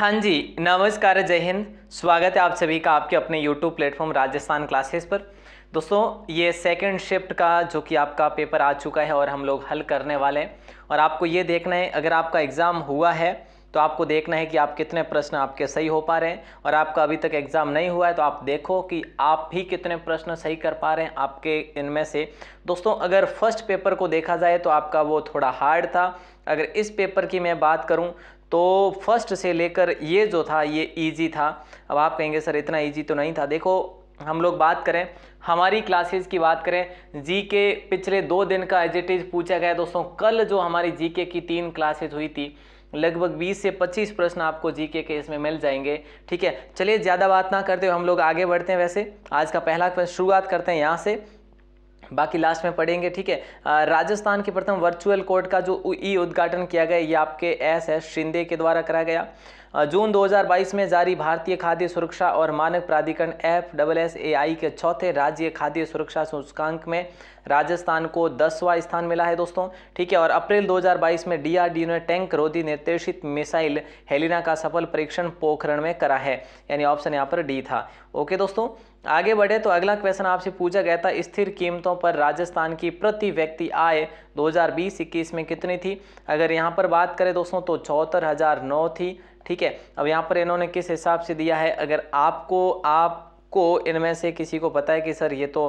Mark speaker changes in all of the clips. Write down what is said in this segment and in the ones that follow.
Speaker 1: हाँ जी नमस्कार जय हिंद स्वागत है आप सभी का आपके अपने YouTube प्लेटफॉर्म राजस्थान क्लासेस पर दोस्तों ये सेकंड शिफ्ट का जो कि आपका पेपर आ चुका है और हम लोग हल करने वाले हैं और आपको ये देखना है अगर आपका एग्ज़ाम हुआ है तो आपको देखना है कि आप कितने प्रश्न आपके सही हो पा रहे हैं और आपका अभी तक एग्ज़ाम नहीं हुआ है तो आप देखो कि आप भी कितने प्रश्न सही कर पा रहे हैं आपके इनमें से दोस्तों अगर फर्स्ट पेपर को देखा जाए तो आपका वो थोड़ा हार्ड था अगर इस पेपर की मैं बात करूं तो फर्स्ट से लेकर ये जो था ये ईजी था अब आप कहेंगे सर इतना ईजी तो नहीं था देखो हम लोग बात करें हमारी क्लासेस की बात करें जी के पिछले दो दिन का एजेटिज पूछा गया दोस्तों कल जो हमारी जी के की तीन क्लासेज हुई थी लगभग 20 से 25 प्रश्न आपको जीके के इसमें मिल जाएंगे ठीक है चलिए ज़्यादा बात ना करते हुए हम लोग आगे बढ़ते हैं वैसे आज का पहला प्रश्न शुरुआत करते हैं यहाँ से बाकी लास्ट में पढ़ेंगे ठीक है राजस्थान के प्रथम वर्चुअल कोर्ट का जो ई उद्घाटन किया गया ये आपके एस एस शिंदे के द्वारा कराया गया जून 2022 में जारी भारतीय खाद्य सुरक्षा और मानक प्राधिकरण F double S A I के चौथे राज्य खाद्य सुरक्षा सूचकांक में राजस्थान को दसवां स्थान मिला है दोस्तों ठीक है और अप्रैल 2022 में डीआरडीओ ने टैंक रोधी निर्देशित मिसाइल हेलिना का सफल परीक्षण पोखरण में करा है यानी ऑप्शन यहाँ पर डी था ओके दोस्तों आगे बढ़े तो अगला क्वेश्चन आपसे पूछा गया था स्थिर कीमतों पर राजस्थान की प्रति व्यक्ति आय 2020-21 में कितनी थी अगर यहाँ पर बात करें दोस्तों तो चौहत्तर हज़ार नौ थी ठीक है अब यहाँ पर इन्होंने किस हिसाब से दिया है अगर आपको आपको इनमें से किसी को पता है कि सर ये तो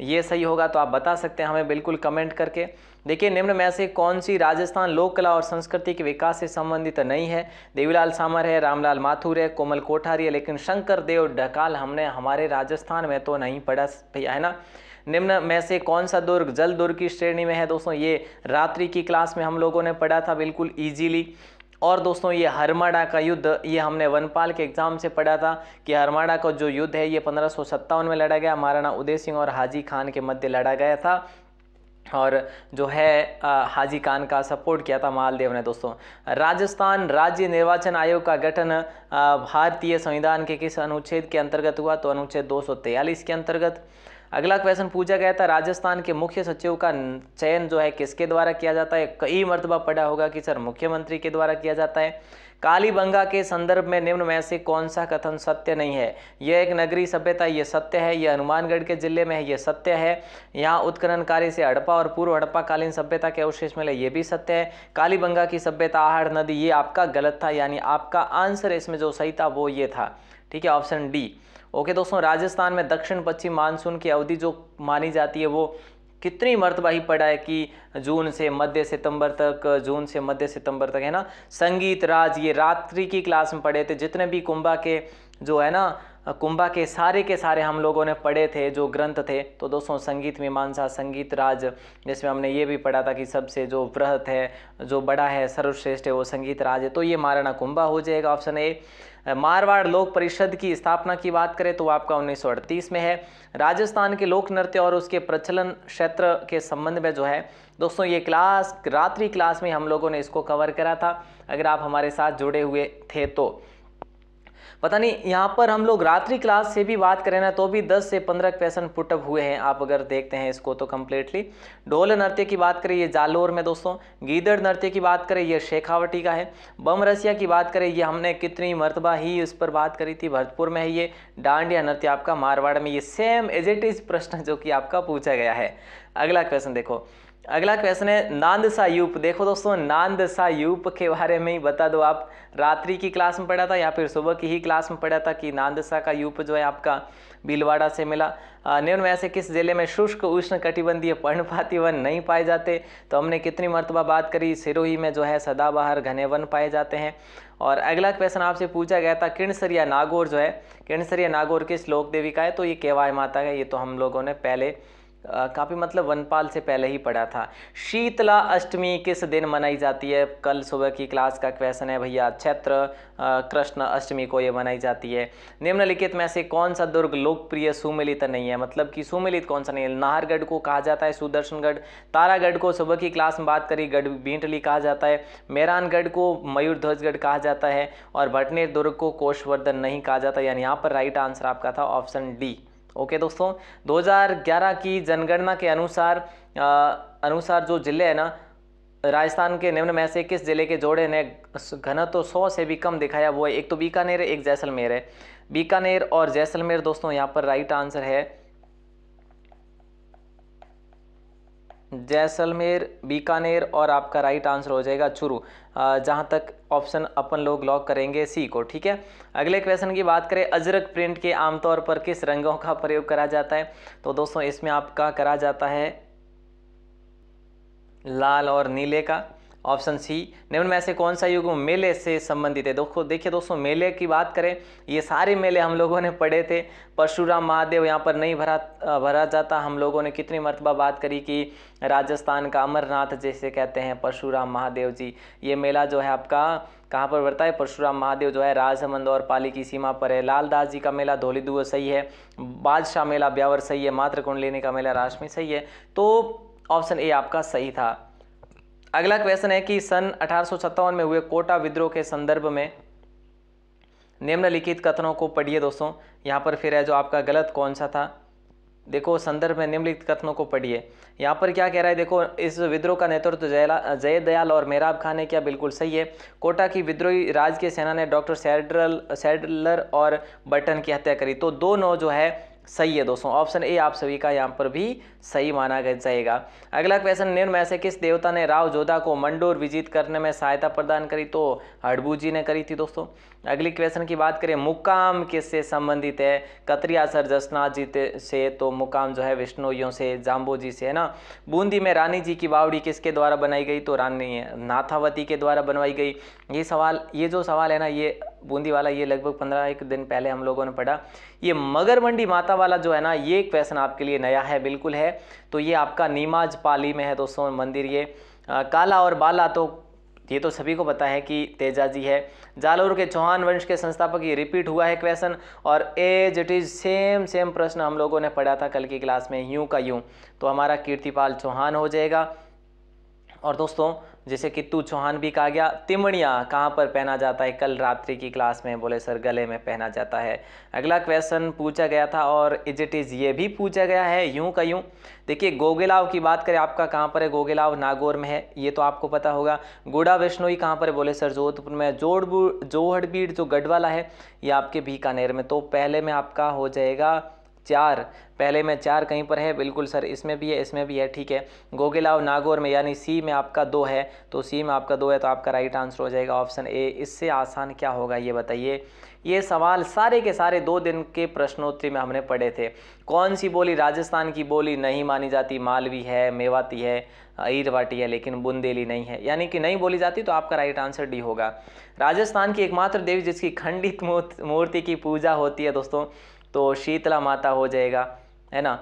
Speaker 1: ये सही होगा तो आप बता सकते हैं हमें बिल्कुल कमेंट करके देखिए निम्न में से कौन सी राजस्थान लोक कला और संस्कृति के विकास से संबंधित नहीं है देवीलाल सामर है रामलाल माथुर है कोमल कोठारी है लेकिन शंकर देव ढकाल हमने हमारे राजस्थान में तो नहीं पढ़ा है ना निम्न में से कौन सा दुर्ग जल दुर्ग की श्रेणी में है दोस्तों ये रात्रि की क्लास में हम लोगों ने पढ़ा था बिल्कुल ईजीली और दोस्तों ये हरमाड़ा का युद्ध ये हमने वनपाल के एग्जाम से पढ़ा था कि हरमाड़ा का जो युद्ध है ये पंद्रह में लड़ा गया महाराणा उदय सिंह और हाजी खान के मध्य लड़ा गया था और जो है हाजी खान का सपोर्ट किया था मालदेव ने दोस्तों राजस्थान राज्य निर्वाचन आयोग का गठन भारतीय संविधान के किस अनुच्छेद के अंतर्गत हुआ तो अनुच्छेद दो के अंतर्गत अगला क्वेश्चन पूछा गया था राजस्थान के मुख्य सचिव का चयन जो है किसके द्वारा किया जाता है कई मरतबा पड़ा होगा कि सर मुख्यमंत्री के द्वारा किया जाता है कालीबंगा के संदर्भ में निम्न में से कौन सा कथन सत्य नहीं है यह एक नगरी सभ्यता यह सत्य है यह हनुमानगढ़ के जिले में है यह सत्य है यहाँ उत्खनन कार्य से हड़प्पा और पूर्व हड़प्पा कालीन सभ्यता के अवशेष मिले ये भी सत्य है कालीबंगा की सभ्यता आहड़ नदी ये आपका गलत था यानी आपका आंसर इसमें जो सही था वो ये था ठीक है ऑप्शन डी ओके दोस्तों राजस्थान में दक्षिण पश्चिम मानसून की अवधि जो मानी जाती है वो कितनी मरतबा ही पड़ा है कि जून से मध्य सितंबर तक जून से मध्य सितंबर तक है ना संगीत राज ये रात्रि की क्लास में पढ़े थे जितने भी कुंभा के जो है ना कुंभा के सारे के सारे हम लोगों ने पढ़े थे जो ग्रंथ थे तो दोस्तों संगीत मीमांसा संगीत राज जिसमें हमने ये भी पढ़ा था कि सबसे जो वृहत है जो बड़ा है सर्वश्रेष्ठ है वो संगीत राज है तो ये महाराणा कुंभा हो जाएगा ऑप्शन ए मारवाड़ लोक परिषद की स्थापना की बात करें तो आपका 1938 में है राजस्थान के लोक नृत्य और उसके प्रचलन क्षेत्र के संबंध में जो है दोस्तों ये क्लास रात्रि क्लास में हम लोगों ने इसको कवर करा था अगर आप हमारे साथ जुड़े हुए थे तो पता नहीं यहाँ पर हम लोग रात्रि क्लास से भी बात करें ना तो भी 10 से 15 क्वेश्चन पुटअप हुए हैं आप अगर देखते हैं इसको तो कम्प्लीटली ढोल नृत्य की बात करें ये जालोर में दोस्तों गीदड़ नृत्य की बात करें ये शेखावटी का है बम रसिया की बात करें ये हमने कितनी मरतबा ही इस पर बात करी थी भरतपुर में है ये डांडिया नृत्य आपका मारवाड़ में ये सेम एज इज़ प्रश्न जो कि आपका पूछा गया है अगला क्वेश्चन देखो अगला क्वेश्चन है नांद यूप देखो दोस्तों नांदसा यूप के बारे में ही बता दो आप रात्रि की क्लास में पढ़ा था या फिर सुबह की ही क्लास में पढ़ा था कि नांदसा का यूप जो है आपका भीलवाड़ा से मिला निम्न में से किस जिले में शुष्क उष्ण कटिबंधीय पर्णपाती वन नहीं पाए जाते तो हमने कितनी मरतबा बात करी सिरोही में जो है सदाबहार घने वन पाए जाते हैं और अगला क्वेश्चन आपसे पूछा गया था किणसरिया नागौर जो है किणसरिया नागौर किस लोक देवी का है तो ये केवाय माता है ये तो हम लोगों ने पहले काफ़ी मतलब वनपाल से पहले ही पढ़ा था शीतला अष्टमी किस दिन मनाई जाती है कल सुबह की क्लास का क्वेश्चन है भैया क्षेत्र कृष्ण अष्टमी को ये मनाई जाती है निम्नलिखित में से कौन सा दुर्ग लोकप्रिय सुमिलित नहीं है मतलब कि सुमिलित कौन सा नहीं है नाहरगढ़ को कहा जाता है सुदर्शनगढ़ तारागढ़ को सुबह की क्लास में बात करी गढ़ बींटली कहा जाता है मेहरानगढ़ को मयूर ध्वजगढ़ कहा जाता है और भटनेर दुर्ग को कोशवर्धन नहीं कहा जाता यानी यहाँ पर राइट आंसर आपका था ऑप्शन डी ओके दोस्तों 2011 की जनगणना के अनुसार आ, अनुसार जो ज़िले हैं ना राजस्थान के निम्न में से किस ज़िले के जोड़े ने घनत्व सौ से भी कम दिखाया वो है एक तो बीकानेर है एक जैसलमेर है बीकानेर और जैसलमेर दोस्तों यहाँ पर राइट आंसर है जैसलमेर बीकानेर और आपका राइट आंसर हो जाएगा चुरू जहाँ तक ऑप्शन अपन लोग लॉक करेंगे सी को ठीक है अगले क्वेश्चन की बात करें अजरक प्रिंट के आमतौर पर किस रंगों का प्रयोग करा जाता है तो दोस्तों इसमें आपका करा जाता है लाल और नीले का ऑप्शन सी निम्न में से कौन सा युग मेले से संबंधित है दोस्तों देखिए दोस्तों मेले की बात करें ये सारे मेले हम लोगों ने पढ़े थे परशुराम महादेव यहाँ पर नहीं भरा भरा जाता हम लोगों ने कितनी मरतबा बात करी कि राजस्थान का अमरनाथ जैसे कहते हैं परशुराम महादेव जी ये मेला जो है आपका कहाँ पर बढ़ता है परशुराम महादेव जो है राजमंद और पाली की सीमा पर है लालदास जी का मेला धोली दुआ सही है बादशाह मेला ब्यावर सही है मातृ कुंडलिनी लेने का मेला राशमी सही है तो ऑप्शन ए आपका सही था अगला क्वेश्चन है कि सन अठारह में हुए कोटा विद्रोह के संदर्भ में निम्नलिखित कथनों को पढ़िए दोस्तों यहाँ पर फिर है जो आपका गलत कौन सा था देखो संदर्भ में निम्नलिखित कथनों को पढ़िए यहाँ पर क्या कह रहा है देखो इस विद्रोह का नेतृत्व जयला जय दयाल और मेहराब खान ने किया बिल्कुल सही है कोटा की विद्रोही राज सेना ने डॉक्टर सैडरल सैडलर और बटन की हत्या करी तो दो नौ जो है सही है दोस्तों ऑप्शन ए आप सभी का यहाँ पर भी सही माना जाएगा अगला क्वेश्चन निम्न में से किस देवता ने राव जोधा को मंडोर विजित करने में सहायता प्रदान करी तो हड़बू जी ने करी थी दोस्तों अगली क्वेश्चन की बात करें मुकाम किससे संबंधित है कतरिया सर जसनाथ जी से तो मुकाम जो है विष्णुइयों से जाम्बो जी से है ना बूंदी में रानी जी की बावड़ी किसके द्वारा बनाई गई तो रानी नाथावती के द्वारा बनवाई गई ये सवाल ये जो सवाल है ना ये बूंदी वाला ये लगभग पंद्रह एक दिन पहले हम लोगों ने पढ़ा ये मगर मंडी माता वाला जो है ना ये क्वेश्चन आपके लिए नया है बिल्कुल है तो ये आपका नीमाज पाली में है दोस्तों मंदिर ये आ, काला और बाला तो ये तो सभी को पता है कि तेजाजी है जालोर के चौहान वंश के संस्थापक ये रिपीट हुआ है क्वेश्चन और as it is same same प्रश्न हम लोगों ने पढ़ा था कल की क्लास में यूं का यूं तो हमारा कीर्तिपाल चौहान हो जाएगा और दोस्तों जैसे कि तू चौहान भी कहा गया तिमड़िया कहाँ पर पहना जाता है कल रात्रि की क्लास में बोले सर गले में पहना जाता है अगला क्वेश्चन पूछा गया था और इज इट इज़ ये भी पूछा गया है यूं का यूं देखिए गोगेलाव की बात करें आपका कहाँ पर है गोगेलाव नागौर में है ये तो आपको पता होगा गोड़ा वैष्णोई कहाँ पर है बोले सर जोधपुर में जोड़बू जोहड़बीड़ जो गढ़वाला है ये आपके बीकानेर में तो पहले में आपका हो जाएगा चार पहले में चार कहीं पर है बिल्कुल सर इसमें भी है इसमें भी है ठीक है गोगेलाव नागौर में यानी सी में आपका दो है तो सी में आपका दो है तो आपका राइट आंसर हो जाएगा ऑप्शन ए इससे आसान क्या होगा ये बताइए ये सवाल सारे के सारे दो दिन के प्रश्नोत्तरी में हमने पढ़े थे कौन सी बोली राजस्थान की बोली नहीं मानी जाती मालवी है मेवाती है ईरवाटी है लेकिन बुंदेली नहीं है यानी कि नहीं बोली जाती तो आपका राइट आंसर डी होगा राजस्थान की एकमात्र देवी जिसकी खंडित मूर्ति की पूजा होती है दोस्तों तो शीतला माता हो जाएगा है ना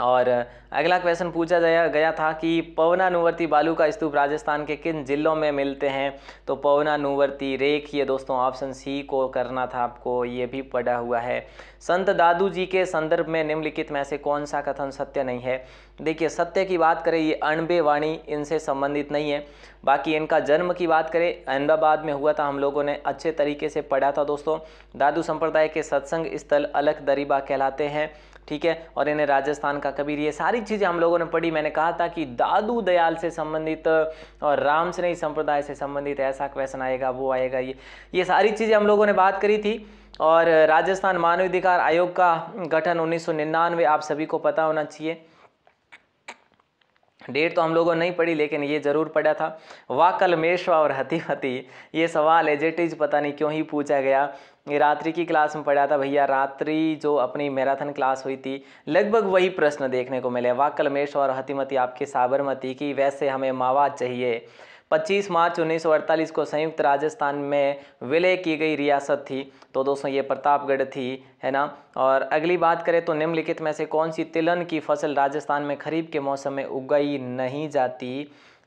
Speaker 1: और अगला क्वेश्चन पूछा जाया गया था कि पवनानुवर्ती बालू का स्तूप राजस्थान के किन जिलों में मिलते हैं तो पवनानुवर्ती रेख ये दोस्तों ऑप्शन सी को करना था आपको ये भी पढ़ा हुआ है संत दादू जी के संदर्भ में निम्नलिखित में से कौन सा कथन सत्य नहीं है देखिए सत्य की बात करें ये अणबे वाणी इनसे संबंधित नहीं है बाकी इनका जन्म की बात करें अहमदाबाद में हुआ था हम लोगों ने अच्छे तरीके से पढ़ा था दोस्तों दादू संप्रदाय के सत्संग स्थल अलग दरीबा कहलाते हैं ठीक है और इन्हें राजस्थान का कबीर ये सारी चीज़ें हम लोगों ने पढ़ी मैंने कहा था कि दादू दयाल से संबंधित और राम स्नेही संप्रदाय से संबंधित ऐसा क्वेश्चन आएगा वो आएगा ये ये सारी चीज़ें हम लोगों ने बात करी थी और राजस्थान मानवाधिकार आयोग का गठन उन्नीस आप सभी को पता होना चाहिए डेट तो हम लोगों ने नहीं पढ़ी लेकिन ये जरूर पढ़ा था वाकलमेश्वा और हती ये सवाल एजेटिज पता नहीं क्यों ही पूछा गया रात्रि की क्लास में पढ़ा था भैया रात्रि जो अपनी मैराथन क्लास हुई थी लगभग वही प्रश्न देखने को मिले वाह कलमेश और हतिमती आपके साबरमती की वैसे हमें मावा चाहिए 25 मार्च 1948 को संयुक्त राजस्थान में विलय की गई रियासत थी तो दोस्तों ये प्रतापगढ़ थी है ना और अगली बात करें तो निम्नलिखित में से कौन सी तिलन की फसल राजस्थान में खरीफ के मौसम में उगाई नहीं जाती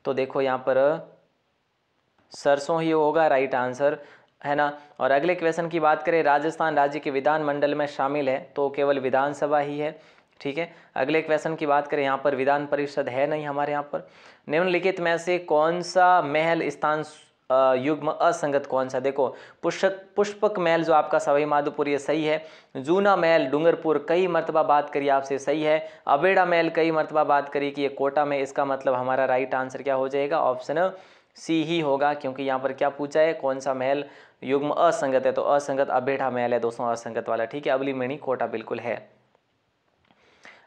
Speaker 1: तो देखो यहाँ पर सरसों ही होगा राइट आंसर है ना और अगले क्वेश्चन की बात करें राजस्थान राज्य के विधानमंडल में शामिल है तो केवल विधानसभा ही है ठीक है अगले क्वेश्चन की बात करें यहाँ पर विधान परिषद है नहीं हमारे यहाँ पर निम्नलिखित में से कौन सा महल स्थान युग्म असंगत कौन सा देखो पुष्प पुष्पक महल जो आपका सवाई माधोपुर ये सही है जूना महल डूंगरपुर कई मरतबा बात करी आपसे सही है अबेड़ा महल कई मरतबा बात करी कि ये कोटा में इसका मतलब हमारा राइट आंसर क्या हो जाएगा ऑप्शन सी ही होगा क्योंकि यहाँ पर क्या पूछा है कौन सा महल युग्म असंगत है तो असंगत अभेठा महल है दोस्तों असंगत वाला ठीक है अबली मेणी कोटा बिल्कुल है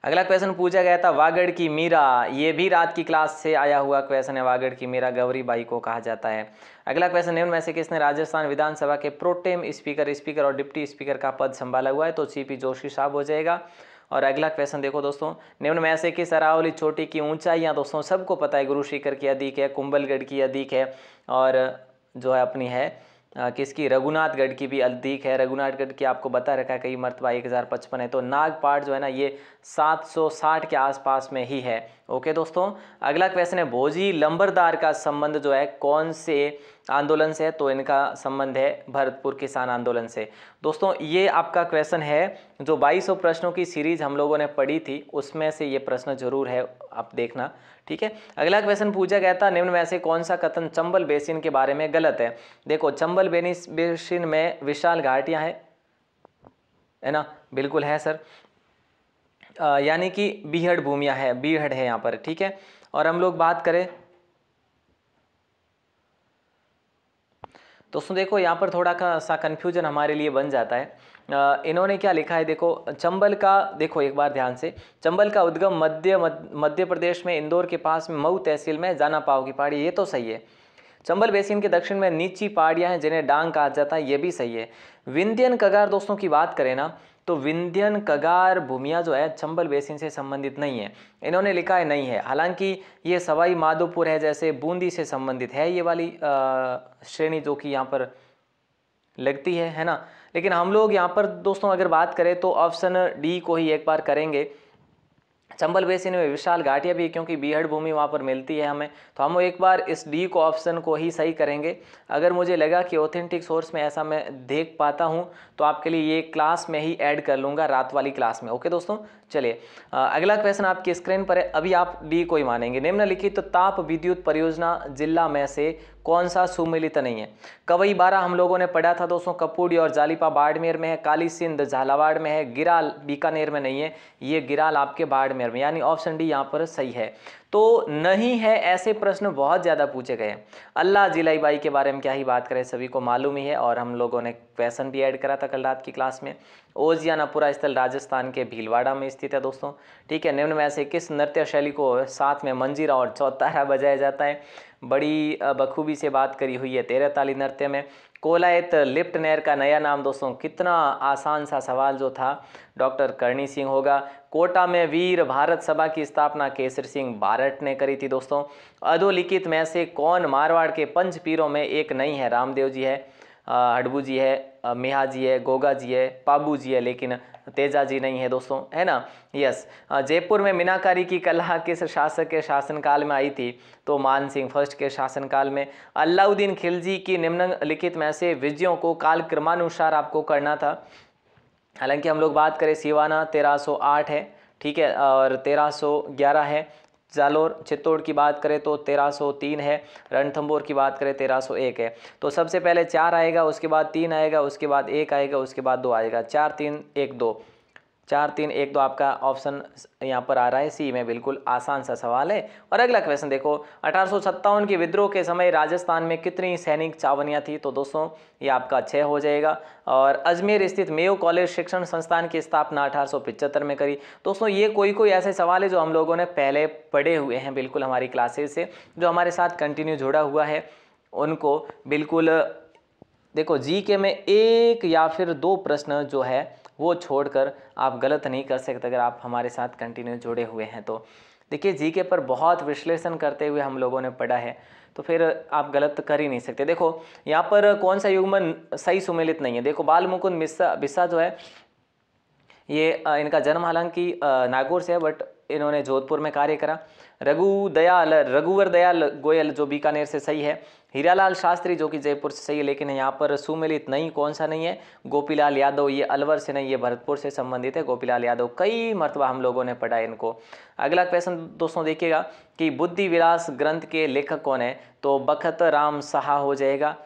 Speaker 1: अगला क्वेश्चन पूछा गया था वागड़ की मीरा ये भी रात की क्लास से आया हुआ क्वेश्चन है वागड़ की मीरा गौरी बाई को कहा जाता है अगला क्वेश्चन निम्न में से किसने राजस्थान विधानसभा के प्रोटेम स्पीकर स्पीकर और डिप्टी स्पीकर का पद संभाला हुआ है तो सीपी जोशी साहब हो जाएगा और अगला क्वेश्चन देखो दोस्तों निम्न में से किस अरावली चोटी की ऊंचाइयाँ दोस्तों सबको पता है गुरु शिखर की अधिक है कुंबलगढ़ की अधिक है और जो है अपनी है किसकी रघुनाथगढ़ की भी अधिक है रघुनाथगढ़ की आपको बता रखा है कई मरतबा एक हज़ार पचपन है तो नागपाट जो है ना ये 760 के आसपास में ही है ओके दोस्तों अगला क्वेश्चन है भोजी लंबरदार का संबंध जो है कौन से आंदोलन से है तो इनका संबंध है भरतपुर किसान आंदोलन से दोस्तों ये आपका क्वेश्चन है जो 2200 प्रश्नों की सीरीज़ हम लोगों ने पढ़ी थी उसमें से ये प्रश्न जरूर है आप देखना ठीक है अगला क्वेश्चन पूछा गया था निम्न में से कौन सा कथन चंबल बेसिन के बारे में गलत है देखो चंबल बेसिन में विशाल घाटियां हैं है ना बिल्कुल है सर यानी कि बीहड़ भूमिया है बीहड़ है यहाँ पर ठीक है और हम लोग बात करें दोस्तों देखो यहाँ पर थोड़ा का सा कन्फ्यूजन हमारे लिए बन जाता है इन्होंने क्या लिखा है देखो चंबल का देखो एक बार ध्यान से चंबल का उद्गम मध्य मध्य प्रदेश में इंदौर के पास में मऊ तहसील में जाना पाओ की पहाड़ी ये तो सही है चंबल बेसिन के दक्षिण में नीची पहाड़ियाँ हैं जिन्हें डांग कहा जाता है ये भी सही है विंध्यन कगार दोस्तों की बात करें ना तो विंध्यन कगार भूमिया जो है चंबल बेसिन से संबंधित नहीं है इन्होंने लिखा है नहीं है हालांकि ये सवाई माधोपुर है जैसे बूंदी से संबंधित है ये वाली श्रेणी जो कि यहाँ पर लगती है है ना लेकिन हम लोग यहाँ पर दोस्तों अगर बात करें तो ऑप्शन डी को ही एक बार करेंगे चंबल बेसिन में विशाल घाटियाँ भी क्योंकि बीहड़ भूमि वहाँ पर मिलती है हमें तो हम एक बार इस डी को ऑप्शन को ही सही करेंगे अगर मुझे लगा कि ऑथेंटिक सोर्स में ऐसा मैं देख पाता हूँ तो आपके लिए ये क्लास में ही ऐड कर लूँगा रात वाली क्लास में ओके दोस्तों चलिए अगला क्वेश्चन आपकी स्क्रीन पर है अभी आप डी को ही मानेंगे निम्नलिखित तो ताप विद्युत परियोजना जिला में से कौन सा सुमिलित नहीं है कवई बारा हम लोगों ने पढ़ा था दोस्तों कपूड़ी और जालीपा बाड़मेर में है काली सिंध झालावाड़ में है गिराल बीकानेर में नहीं है ये गिराल आपके बाड़मेर में यानी ऑप्शन डी यहाँ पर सही है तो नहीं है ऐसे प्रश्न बहुत ज़्यादा पूछे गए हैं अल्लाह जिलाई बाई के बारे में क्या ही बात करें सभी को मालूम ही है और हम लोगों ने क्वेश्चन भी ऐड करा था कल रात की क्लास में ओजियानापुरा स्थल राजस्थान के भीलवाड़ा में स्थित है दोस्तों ठीक है निम्न में से किस नृत्य शैली को साथ में मंजीरा और चौतारा बजाया जाता है बड़ी बखूबी से बात करी हुई है तेरह ताली नृत्य में कोलायत लिफ्ट नहर का नया नाम दोस्तों कितना आसान सा सवाल जो था डॉक्टर करणी सिंह होगा कोटा में वीर भारत सभा की स्थापना केसर सिंह बारट ने करी थी दोस्तों अधोलिखित में से कौन मारवाड़ के पंच पीरों में एक नहीं है रामदेव जी है हडबू जी है मिहा जी है गोगा जी है पाबू जी है लेकिन तेजा जी नहीं है दोस्तों है ना यस जयपुर में मीनाकारी की कला किस शासक के शासनकाल में आई थी तो मान सिंह फर्स्ट के शासनकाल में अलाउद्दीन खिलजी की निम्नलिखित में से विजयों को काल क्रमानुसार आपको करना था हालांकि हम लोग बात करें सिवाना 1308 है ठीक है और 1311 है जालोर चित्तौड़ की बात करें तो 1303 है रणथंबोर की बात करें 1301 है तो सबसे पहले चार आएगा उसके बाद तीन आएगा उसके बाद एक आएगा उसके बाद दो आएगा चार तीन एक दो चार तीन एक दो तो आपका ऑप्शन यहाँ पर आ रहा है सी में बिल्कुल आसान सा सवाल है और अगला क्वेश्चन देखो अठारह के विद्रोह के समय राजस्थान में कितनी सैनिक चावनियाँ थी तो दोस्तों ये आपका छः हो जाएगा और अजमेर स्थित मेयो कॉलेज शिक्षण संस्थान की स्थापना अठारह में करी दोस्तों ये कोई कोई ऐसे सवाल है जो हम लोगों ने पहले पढ़े हुए हैं बिल्कुल हमारी क्लासेज से जो हमारे साथ कंटिन्यू जुड़ा हुआ है उनको बिल्कुल देखो जी के में एक या फिर दो प्रश्न जो है वो छोड़कर आप गलत नहीं कर सकते अगर आप हमारे साथ कंटिन्यू जुड़े हुए हैं तो देखिए जी के पर बहुत विश्लेषण करते हुए हम लोगों ने पढ़ा है तो फिर आप गलत कर ही नहीं सकते देखो यहाँ पर कौन सा युग्मन सही सुमेलित नहीं है देखो बाल मुकुंद मिस्सा बिस्सा जो है ये इनका जन्म हालांकि नागौर से है बट इन्होंने जोधपुर में कार्य करा रघु दयाल रघुवर दयाल गोयल जो बीकानेर से सही है हीरालाल शास्त्री जो कि जयपुर से सही है लेकिन यहाँ पर सुमिलित नहीं कौन सा नहीं है गोपीलाल यादव ये अलवर से नहीं ये भरतपुर से संबंधित है गोपीलाल यादव कई मरतबा हम लोगों ने पढ़ा इनको अगला क्वेश्चन दोस्तों देखिएगा कि बुद्धि विलास ग्रंथ के लेखक कौन है तो बखत राम सहा हो जाएगा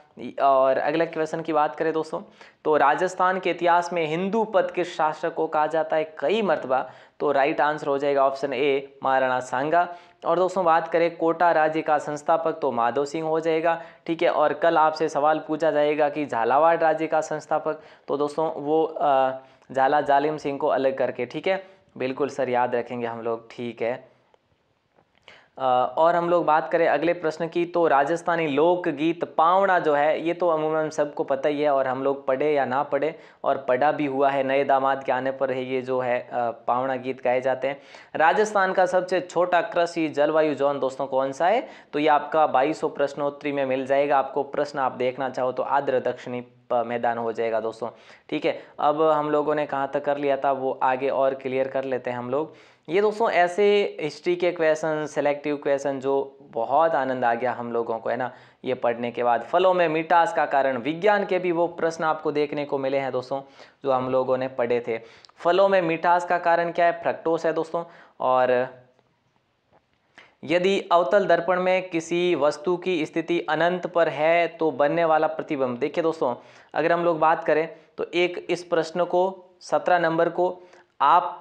Speaker 1: और अगले क्वेश्चन की बात करें दोस्तों तो राजस्थान के इतिहास में हिंदू पद के शासक को कहा जाता है कई मरतबा तो राइट आंसर हो जाएगा ऑप्शन ए महाराणा सांगा और दोस्तों बात करें कोटा राज्य का संस्थापक तो माधव सिंह हो जाएगा ठीक है और कल आपसे सवाल पूछा जाएगा कि झालावाड़ राज्य का संस्थापक तो दोस्तों वो झाला जालिम सिंह को अलग करके ठीक है बिल्कुल सर याद रखेंगे हम लोग ठीक है और हम लोग बात करें अगले प्रश्न की तो राजस्थानी लोकगीत पावड़ा जो है ये तो अमूमन सबको पता ही है और हम लोग पढ़े या ना पढ़े और पढ़ा भी हुआ है नए दामाद के आने पर ही ये जो है पावड़ा गीत गाए जाते हैं राजस्थान का सबसे छोटा कृषि जलवायु जोन दोस्तों कौन सा है तो ये आपका बाईस प्रश्नोत्तरी में मिल जाएगा आपको प्रश्न आप देखना चाहो तो आद्र दक्षिणी मैदान हो जाएगा दोस्तों ठीक है अब हम लोगों ने कहाँ तक कर लिया था वो आगे और क्लियर कर लेते हैं हम लोग ये दोस्तों ऐसे हिस्ट्री के क्वेश्चन सेलेक्टिव क्वेश्चन जो बहुत आनंद आ गया हम लोगों को है ना ये पढ़ने के बाद फलों में मिठास का कारण विज्ञान के भी वो प्रश्न आपको देखने को मिले हैं दोस्तों जो हम लोगों ने पढ़े थे फलों में मिठास का कारण क्या है फ्रक्टोस है दोस्तों और यदि अवतल दर्पण में किसी वस्तु की स्थिति अनंत पर है तो बनने वाला प्रतिबिंब देखिए दोस्तों अगर हम लोग बात करें तो एक इस प्रश्न को सत्रह नंबर को आप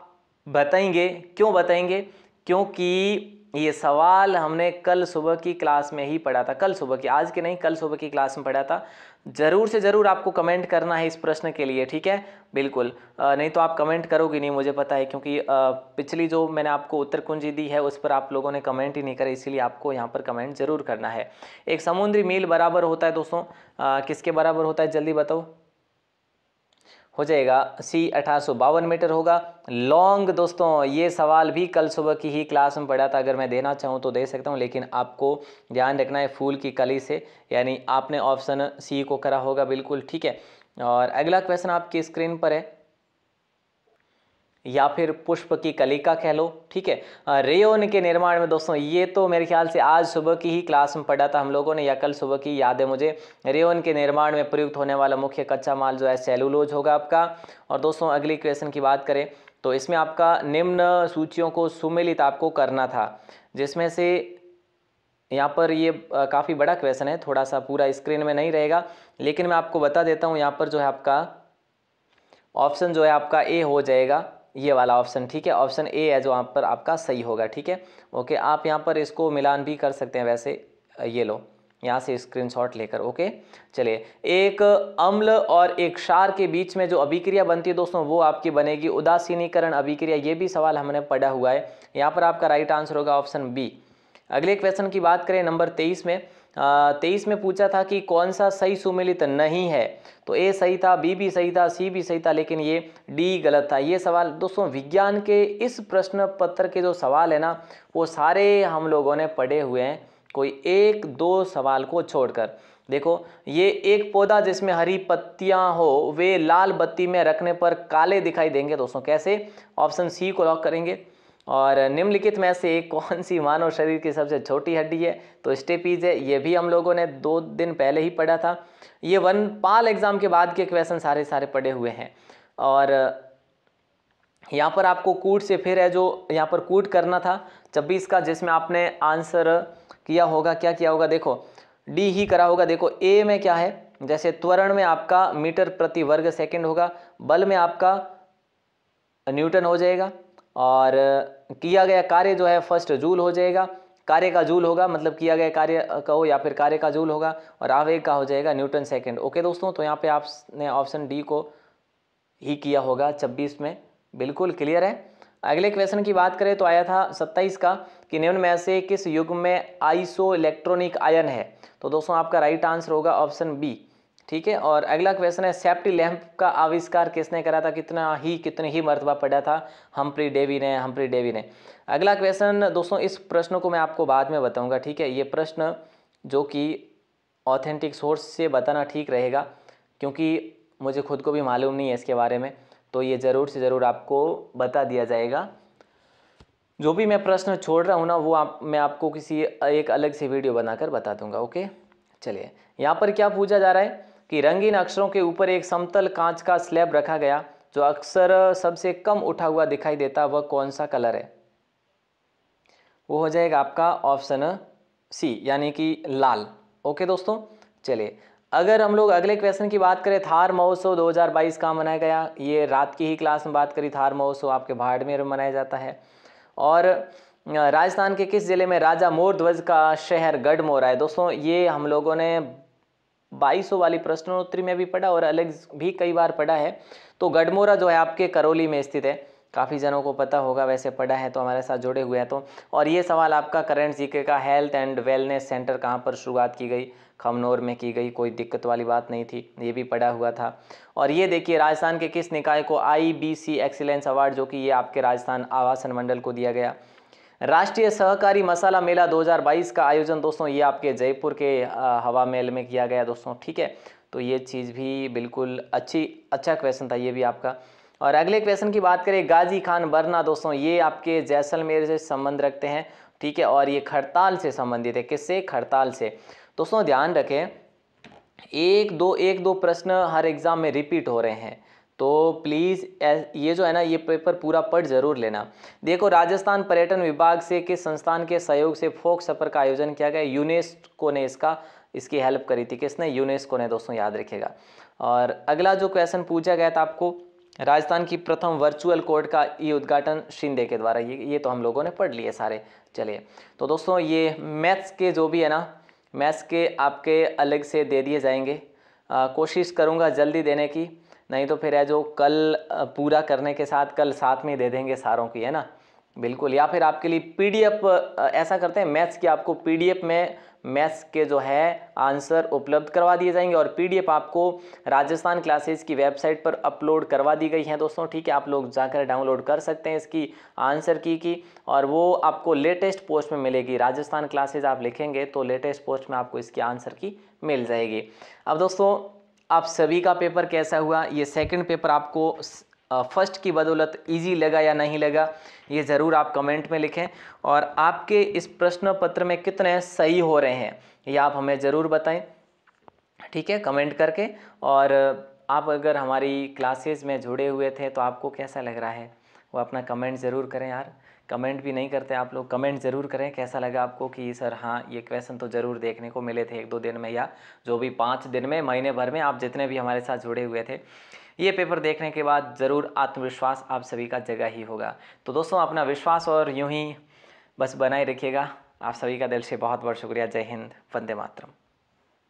Speaker 1: बताएंगे क्यों बताएंगे क्योंकि ये सवाल हमने कल सुबह की क्लास में ही पढ़ा था कल सुबह की आज के नहीं कल सुबह की क्लास में पढ़ा था ज़रूर से ज़रूर आपको कमेंट करना है इस प्रश्न के लिए ठीक है बिल्कुल आ, नहीं तो आप कमेंट करोगे नहीं मुझे पता है क्योंकि आ, पिछली जो मैंने आपको उत्तर कुंजी दी है उस पर आप लोगों ने कमेंट ही नहीं करे इसीलिए आपको यहाँ पर कमेंट ज़रूर करना है एक समुद्री मील बराबर होता है दोस्तों आ, किसके बराबर होता है जल्दी बताओ हो जाएगा सी अठारह मीटर होगा लॉन्ग दोस्तों ये सवाल भी कल सुबह की ही क्लास में पढ़ा था अगर मैं देना चाहूँ तो दे सकता हूँ लेकिन आपको ध्यान रखना है फूल की कली से यानी आपने ऑप्शन सी को करा होगा बिल्कुल ठीक है और अगला क्वेश्चन आपकी स्क्रीन पर है या फिर पुष्प की कलिका कह लो ठीक है रेयोन के निर्माण में दोस्तों ये तो मेरे ख्याल से आज सुबह की ही क्लास में पढ़ा था हम लोगों ने या कल सुबह की याद है मुझे रेयोन के निर्माण में प्रयुक्त होने वाला मुख्य कच्चा माल जो है सेलुलोज होगा आपका और दोस्तों अगली क्वेश्चन की बात करें तो इसमें आपका निम्न सूचियों को सुमिलित आपको करना था जिसमें से यहाँ पर ये काफ़ी बड़ा क्वेश्चन है थोड़ा सा पूरा स्क्रीन में नहीं रहेगा लेकिन मैं आपको बता देता हूँ यहाँ पर जो है आपका ऑप्शन जो है आपका ए हो जाएगा ये वाला ऑप्शन ठीक है ऑप्शन ए है जो यहाँ पर आपका सही होगा ठीक है ओके आप यहाँ पर इसको मिलान भी कर सकते हैं वैसे ये लो यहाँ से स्क्रीनशॉट लेकर ओके चलिए एक अम्ल और एक क्षार के बीच में जो अभिक्रिया बनती है दोस्तों वो आपकी बनेगी उदासीनीकरण अभिक्रिया ये भी सवाल हमने पढ़ा हुआ है यहाँ पर आपका राइट आंसर होगा ऑप्शन बी अगले क्वेश्चन की बात करें नंबर तेईस में तेईस में पूछा था कि कौन सा सही सुमेलित नहीं है तो ए सही था बी भी सही था सी भी सही था लेकिन ये डी गलत था ये सवाल दोस्तों विज्ञान के इस प्रश्न पत्र के जो सवाल है ना वो सारे हम लोगों ने पढ़े हुए हैं कोई एक दो सवाल को छोड़कर देखो ये एक पौधा जिसमें हरी पत्तियां हो वे लाल बत्ती में रखने पर काले दिखाई देंगे दोस्तों कैसे ऑप्शन सी को लॉक करेंगे और निम्नलिखित में से कौन सी मानव शरीर की सबसे छोटी हड्डी है तो स्टेपीज है ये भी हम लोगों ने दो दिन पहले ही पढ़ा था ये वन पाल एग्ज़ाम के बाद के क्वेश्चन सारे सारे पढ़े हुए हैं और यहाँ पर आपको कूट से फिर है जो यहाँ पर कूट करना था छब्बीस का जिसमें आपने आंसर किया होगा क्या किया होगा देखो डी ही करा होगा देखो ए में क्या है जैसे त्वरण में आपका मीटर प्रति वर्ग सेकंड होगा बल में आपका न्यूटन हो जाएगा और किया गया कार्य जो है फर्स्ट जूल हो जाएगा कार्य का जूल होगा मतलब किया गया कार्य का हो या फिर कार्य का जूल होगा और आवेग का हो जाएगा न्यूटन सेकेंड ओके दोस्तों तो यहाँ पे आपने ऑप्शन डी को ही किया होगा छब्बीस में बिल्कुल क्लियर है अगले क्वेश्चन की बात करें तो आया था 27 का कि निम्न में से किस युग में आइसो इलेक्ट्रॉनिक आयन है तो दोस्तों आपका राइट आंसर होगा ऑप्शन बी ठीक है और अगला क्वेश्चन है सेफ्टी लैंप का आविष्कार किसने करा था कितना ही कितने ही मरतबा पड़ा था हम्प्री डेवी ने हम्प्री डेवी ने अगला क्वेश्चन दोस्तों इस प्रश्न को मैं आपको बाद में बताऊंगा ठीक है ये प्रश्न जो कि ऑथेंटिक सोर्स से बताना ठीक रहेगा क्योंकि मुझे खुद को भी मालूम नहीं है इसके बारे में तो ये ज़रूर से ज़रूर आपको बता दिया जाएगा जो भी मैं प्रश्न छोड़ रहा हूँ ना वो आप मैं आपको किसी एक अलग से वीडियो बनाकर बता दूंगा ओके चलिए यहाँ पर क्या पूछा जा रहा है कि रंगीन अक्षरों के ऊपर एक समतल कांच का स्लैब रखा गया जो अक्सर सबसे कम उठा हुआ दिखाई देता वह कौन सा कलर है वो हो जाएगा आपका ऑप्शन सी यानी कि लाल ओके दोस्तों चलिए अगर हम लोग अगले क्वेश्चन की बात करें थार महोत्सव 2022 का मनाया गया ये रात की ही क्लास में बात करी थार महोत्सव आपके भाड़ में मनाया जाता है और राजस्थान के किस ज़िले में राजा मोर ध्वज का शहर मोरा है दोस्तों ये हम लोगों ने बाईसों वाली प्रश्नोत्तरी में भी पढ़ा और अलग भी कई बार पढ़ा है तो गढ़मोरा जो है आपके करौली में स्थित है काफ़ी जनों को पता होगा वैसे पढ़ा है तो हमारे साथ जुड़े हुए हैं तो और ये सवाल आपका करंट जीके का हेल्थ एंड वेलनेस सेंटर कहाँ पर शुरुआत की गई खमनौर में की गई कोई दिक्कत वाली बात नहीं थी ये भी पढ़ा हुआ था और ये देखिए राजस्थान के किस निकाय को सी एक्सीलेंस अवार्ड जो कि ये आपके राजस्थान आवासन मंडल को दिया गया राष्ट्रीय सहकारी मसाला मेला 2022 का आयोजन दोस्तों ये आपके जयपुर के हवा महल में किया गया दोस्तों ठीक है तो ये चीज़ भी बिल्कुल अच्छी अच्छा क्वेश्चन था ये भी आपका और अगले क्वेश्चन की बात करें गाजी खान बरना दोस्तों ये आपके जैसलमेर से संबंध रखते हैं ठीक है और ये खड़ताल से संबंधित है किससे खड़ताल से दोस्तों ध्यान रखें एक दो एक दो प्रश्न हर एग्ज़ाम में रिपीट हो रहे हैं तो प्लीज़ ये जो है ना ये पेपर पूरा पढ़ जरूर लेना देखो राजस्थान पर्यटन विभाग से किस संस्थान के सहयोग से फोक सफ़र का आयोजन किया गया यूनेस्को ने इसका इसकी हेल्प करी थी किसने यूनेस्को ने दोस्तों याद रखेगा और अगला जो क्वेश्चन पूछा गया था आपको राजस्थान की प्रथम वर्चुअल कोर्ट का ये उद्घाटन शिंदे के द्वारा ये ये तो हम लोगों ने पढ़ लिए सारे चलिए तो दोस्तों ये मैथ्स के जो भी है ना मैथ्स के आपके अलग से दे दिए जाएंगे आ, कोशिश करूँगा जल्दी देने की नहीं तो फिर है जो कल पूरा करने के साथ कल साथ में दे देंगे सारों की है ना बिल्कुल या फिर आपके लिए पी ऐसा करते हैं मैथ्स की आपको पी में मैथ्स के जो है आंसर उपलब्ध करवा दिए जाएंगे और पी आपको राजस्थान क्लासेस की वेबसाइट पर अपलोड करवा दी गई है दोस्तों ठीक है आप लोग जाकर डाउनलोड कर सकते हैं इसकी आंसर की की और वो आपको लेटेस्ट पोस्ट में मिलेगी राजस्थान क्लासेज आप लिखेंगे तो लेटेस्ट पोस्ट में आपको इसकी आंसर की मिल जाएगी अब दोस्तों आप सभी का पेपर कैसा हुआ ये सेकंड पेपर आपको फर्स्ट की बदौलत इजी लगा या नहीं लगा ये ज़रूर आप कमेंट में लिखें और आपके इस प्रश्न पत्र में कितने सही हो रहे हैं ये आप हमें ज़रूर बताएं ठीक है कमेंट करके और आप अगर हमारी क्लासेस में जुड़े हुए थे तो आपको कैसा लग रहा है वो अपना कमेंट ज़रूर करें यार कमेंट भी नहीं करते आप लोग कमेंट ज़रूर करें कैसा लगा आपको कि सर हाँ ये क्वेश्चन तो ज़रूर देखने को मिले थे एक दो दिन में या जो भी पाँच दिन में महीने भर में आप जितने भी हमारे साथ जुड़े हुए थे ये पेपर देखने के बाद ज़रूर आत्मविश्वास आप सभी का जगह ही होगा तो दोस्तों अपना विश्वास और यूँ ही बस बनाए रखिएगा आप सभी का दिल से बहुत बहुत शुक्रिया जय हिंद वंदे मातरम